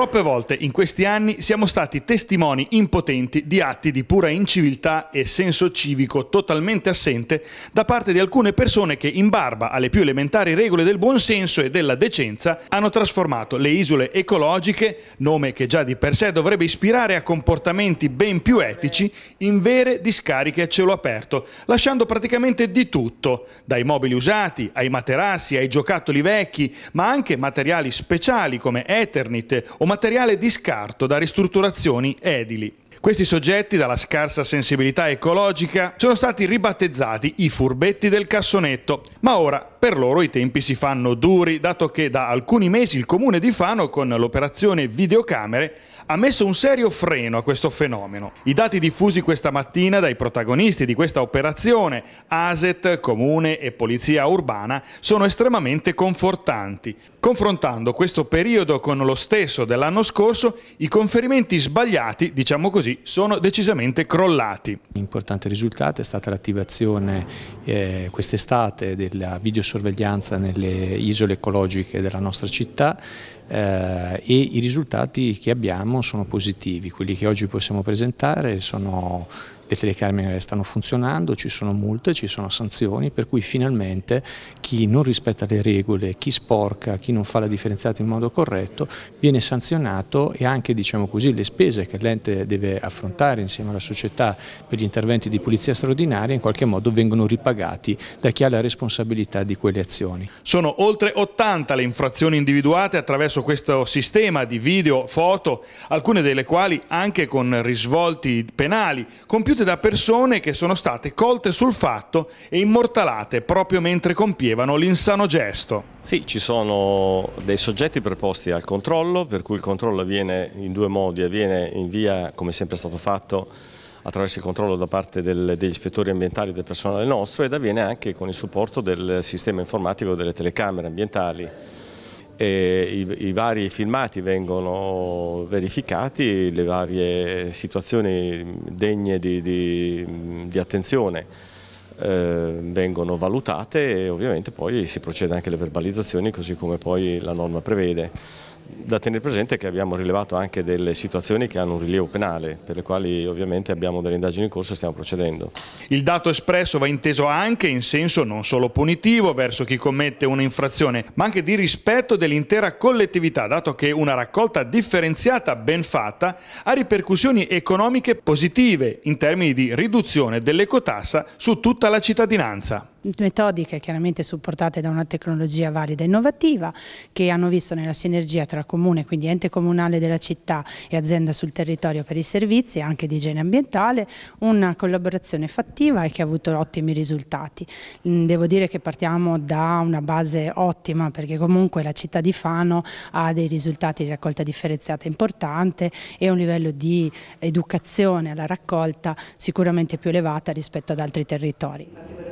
Troppe volte in questi anni siamo stati testimoni impotenti di atti di pura inciviltà e senso civico totalmente assente da parte di alcune persone che in barba alle più elementari regole del buonsenso e della decenza hanno trasformato le isole ecologiche, nome che già di per sé dovrebbe ispirare a comportamenti ben più etici, in vere discariche a cielo aperto, lasciando praticamente di tutto, dai mobili usati ai materassi, ai giocattoli vecchi, ma anche materiali speciali come Eternit o materiale di scarto da ristrutturazioni edili. Questi soggetti, dalla scarsa sensibilità ecologica, sono stati ribattezzati i furbetti del cassonetto, ma ora per loro i tempi si fanno duri, dato che da alcuni mesi il comune di Fano, con l'operazione videocamere, ha messo un serio freno a questo fenomeno. I dati diffusi questa mattina dai protagonisti di questa operazione, ASET, Comune e Polizia Urbana, sono estremamente confortanti. Confrontando questo periodo con lo stesso dell'anno scorso, i conferimenti sbagliati, diciamo così, sono decisamente crollati. L'importante risultato è stata l'attivazione eh, quest'estate della videosorveglianza nelle isole ecologiche della nostra città, eh, e i risultati che abbiamo sono positivi, quelli che oggi possiamo presentare sono le telecamere stanno funzionando, ci sono multe, ci sono sanzioni, per cui finalmente chi non rispetta le regole, chi sporca, chi non fa la differenziata in modo corretto, viene sanzionato e anche diciamo così, le spese che l'ente deve affrontare insieme alla società per gli interventi di pulizia straordinaria in qualche modo vengono ripagati da chi ha la responsabilità di quelle azioni. Sono oltre 80 le infrazioni individuate attraverso questo sistema di video, foto, alcune delle quali anche con risvolti penali, compiute costituite da persone che sono state colte sul fatto e immortalate proprio mentre compievano l'insano gesto. Sì, ci sono dei soggetti preposti al controllo, per cui il controllo avviene in due modi, avviene in via, come sempre è stato fatto, attraverso il controllo da parte del, degli ispettori ambientali del personale nostro ed avviene anche con il supporto del sistema informatico delle telecamere ambientali e i, i, vari filmati vengono verificati, le varie situazioni degne di, di, di attenzione eh, vengono valutate e ovviamente poi si procede anche alle verbalizzazioni così come poi la norma prevede da tenere presente che abbiamo rilevato anche delle situazioni che hanno un rilievo penale, per le quali ovviamente abbiamo delle indagini in corso e stiamo procedendo. Il dato espresso va inteso anche in senso non solo punitivo verso chi commette un'infrazione, ma anche di rispetto dell'intera collettività, dato che una raccolta differenziata ben fatta ha ripercussioni economiche positive in termini di riduzione dell'ecotassa su tutta la cittadinanza metodiche chiaramente supportate da una tecnologia valida e innovativa che hanno visto nella sinergia tra comune, quindi ente comunale della città e azienda sul territorio per i servizi anche di igiene ambientale, una collaborazione fattiva e che ha avuto ottimi risultati. Mm, devo dire che partiamo da una base ottima perché comunque la città di Fano ha dei risultati di raccolta differenziata importante e un livello di educazione alla raccolta sicuramente più elevata rispetto ad altri territori.